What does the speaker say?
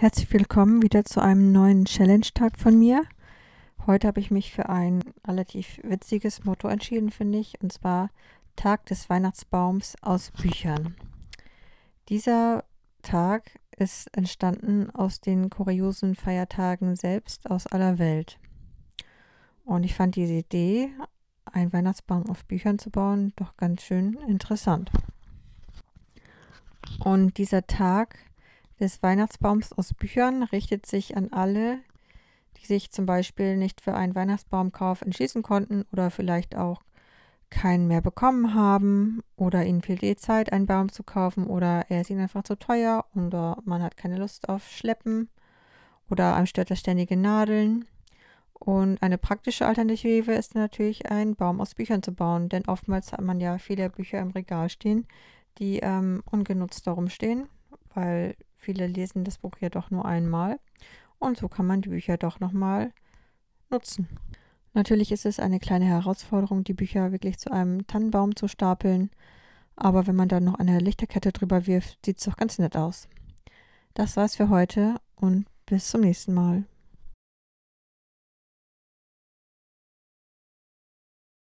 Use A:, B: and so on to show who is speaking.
A: Herzlich willkommen wieder zu einem neuen Challenge-Tag von mir. Heute habe ich mich für ein relativ witziges Motto entschieden, finde ich, und zwar Tag des Weihnachtsbaums aus Büchern. Dieser Tag ist entstanden aus den kuriosen Feiertagen selbst aus aller Welt. Und ich fand diese Idee, einen Weihnachtsbaum aus Büchern zu bauen, doch ganz schön interessant. Und dieser Tag des Weihnachtsbaums aus Büchern richtet sich an alle, die sich zum Beispiel nicht für einen Weihnachtsbaumkauf entschließen konnten oder vielleicht auch keinen mehr bekommen haben oder ihnen fehlt die Zeit, einen Baum zu kaufen oder er ist ihnen einfach zu teuer oder man hat keine Lust auf Schleppen oder einem stört das ständige Nadeln. Und eine praktische Alternative ist natürlich, einen Baum aus Büchern zu bauen, denn oftmals hat man ja viele Bücher im Regal stehen, die ähm, ungenutzt darum stehen, weil Viele lesen das Buch ja doch nur einmal und so kann man die Bücher doch nochmal nutzen. Natürlich ist es eine kleine Herausforderung, die Bücher wirklich zu einem Tannenbaum zu stapeln, aber wenn man da noch eine Lichterkette drüber wirft, sieht es doch ganz nett aus. Das war's für heute und bis zum nächsten Mal.